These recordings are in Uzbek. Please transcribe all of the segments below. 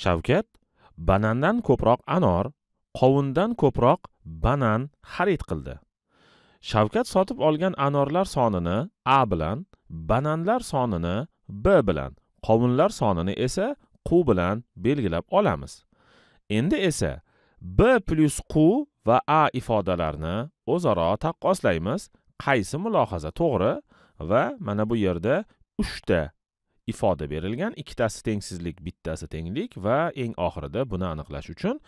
shavkat banandan ko'proq anor qovundan ko'proq banan xarid qildi shavkat sotib olgan anorlar sonini a bilan bananlar sonini b bilan qovunlar sonini esa Q bilan belgilab olamiz endi esa b plus Q va a ifodalarini o'zaro taqqoslaymiz qaysi mulohaza to'g'ri va mana bu yerda 3 ta ifoda berilgan ikkitasi tengsizlik bittasi tenglik va eng oxirida buni aniqlash uchun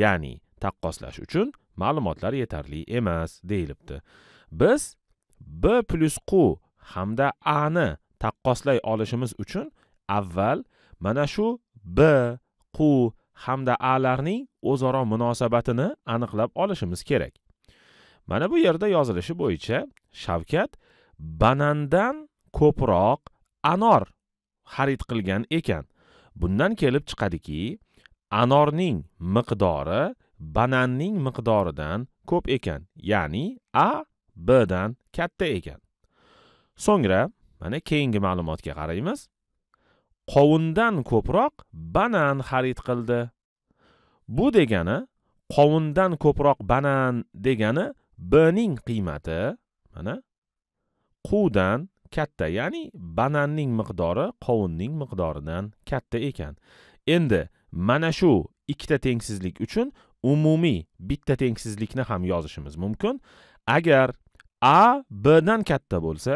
ya'ni taqqoslash uchun ma'lumotlar yetarli emas deyilibdi biz b plyus q hamda a ni taqqoslay olishimiz uchun avval mana shu b q hamda a larning o'zaro munosabatini aniqlab olishimiz kerak mana bu yerda yozilishi bo'yicha shavkat banandan ko'proq anor xarid qilgan ekan bundan kelib chiqadiki anorning miqdori bananning miqdoridan ko'p ekan ya'ni a b dan katta ekan so'ngra mana keyingi ma'lumotga qaraymiz qovundan ko'proq banan xarid qildi bu degani qovundan ko'proq banan degani b ning qiymati mana qudan katta ya'ni bananning miqdori qovunning miqdoridan katta ekan endi mana shu ikkita tengsizlik uchun umumiy bitta tengsizlikni ham yozishimiz mumkin agar a b dan katta bo'lsa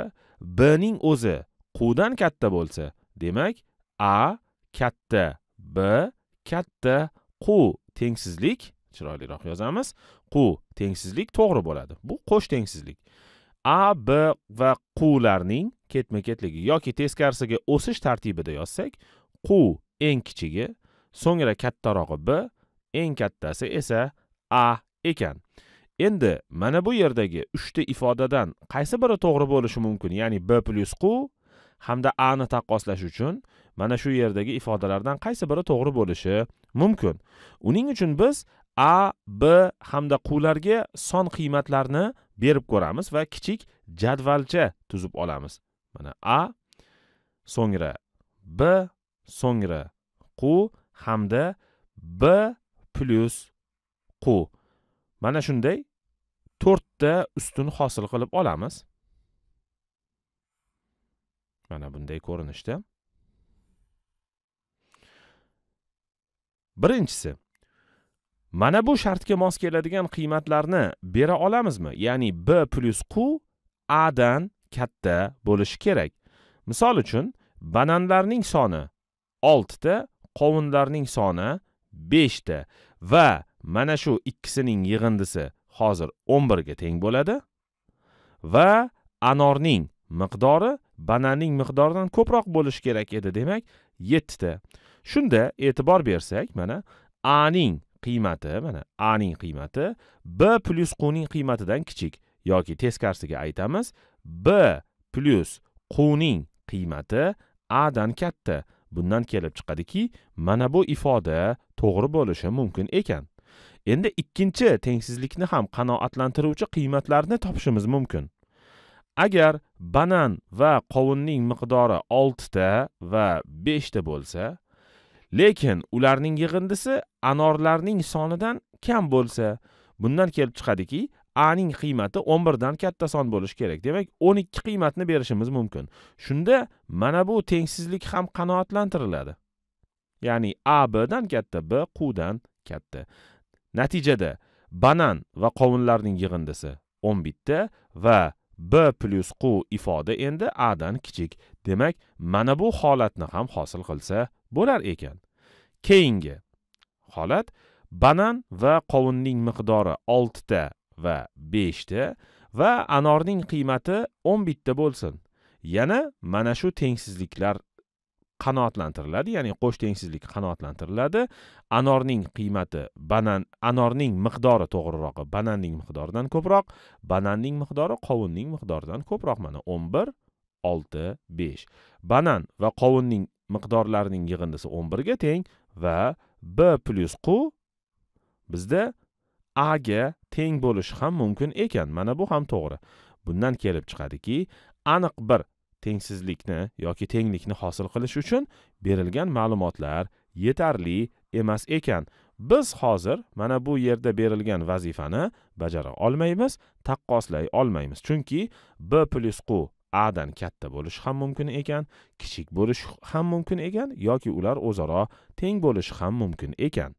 b ning o'zi q dan katta bo'lsa demak a katta b katta q tengsizlik chiroyliroq yozamiz q tengsizlik to'g'ri bo'ladi bu qo'sh tengsizlik a b va qularning ketma ketligi yoki teskarisiga o'sish tartibida yozsak qu eng kichigi so'ngra kattarog'i b eng kattasi esa a ekan endi mana bu yerdagi uchta ifodadan qaysi biri to'g'ri bo'lishi mumkin ya'ni b plyus qu hamda a ni taqqoslash uchun mana shu yerdagi ifodalardan qaysi biri to'g'ri bo'lishi mumkin uning uchun biz a b hamda qularga son qiymatlarni berib ko'ramiz va kichik jadvalcha tuzib olamiz mana a so'ngra b so'ngra qu hamda b plyus qu mana shunday to'rtta ustun hosil qilib olamiz mana bunday ko'rinishda birinchisi mana bu shartga mos keladigan qiymatlarni bera olamizmi ya'ni b plyus q a dan katta bo'lishi kerak misol uchun bananlarning soni oltita qovunlarning soni beshta va mana shu ikkisining yig'indisi hozir o'n birga teng bo'ladi va anorning miqdori bananning miqdoridan ko'proq bo'lishi kerak edi demak yettita shunda e'tibor bersak mana a ning qiymati mana a ning qiymati b plyus quning qiymatidan kichik yoki teskarisiga aytamiz b plyus quning qiymati a dan katta bundan kelib chiqadiki mana bu ifoda to'g'ri bo'lishi mumkin ekan endi ikkinchi tengsizlikni ham qanoatlantiruvchi qiymatlarni topishimiz mumkin agar banan va qovunning miqdori oltita va beshta bo'lsa lekin ularning yig'indisi anorlarning sonidan kam bo'lsa bundan kelib chiqadiki a ning qiymati 11 dan katta son bo'lishi kerak demak 12 qiymatni berishimiz mumkin shunda mana bu tengsizlik ham qanoatlantiriladi ya'ni a b dan katta b q dan katta natijada banan va qovunlarning yig'indisi 11 ta va b plyus q ifoda endi a dan kichik demak mana bu holatni ham hosil qilsa bo'lar ekan keyingi holat banan va qovunning miqdori 6 ta va 5 ta va anorning qiymati 11 ta bo'lsin yana mana shu tengsizliklar qanoatlantiriladi ya'ni qo'sh tengsizlik qanoatlantiriladi anorning qiymati banan anorning miqdori to'g'rirog'i bananning miqdoridan ko'proq bananning miqdori qovunning miqdoridan ko'proq mana o'n bir olti besh banan va qovunning miqdorlarining yig'indisi o'n birga teng va b plyus q bizda a ga teng bo'lishi ham mumkin ekan mana bu ham to'g'ri bundan kelib chiqadiki aniq bir tengsizlikni yoki tenglikni hosil qilish uchun berilgan ma'lumotlar yetarli emas ekan biz hozir mana bu yerda berilgan vazifani bajara olmaymiz taqqoslay olmaymiz chunki b plyus q adan katta bo'lishi ham mumkin ekan kichik bo'lishi ham mumkin ekan yoki ular o'zaro teng bo'lishi ham mumkin ekan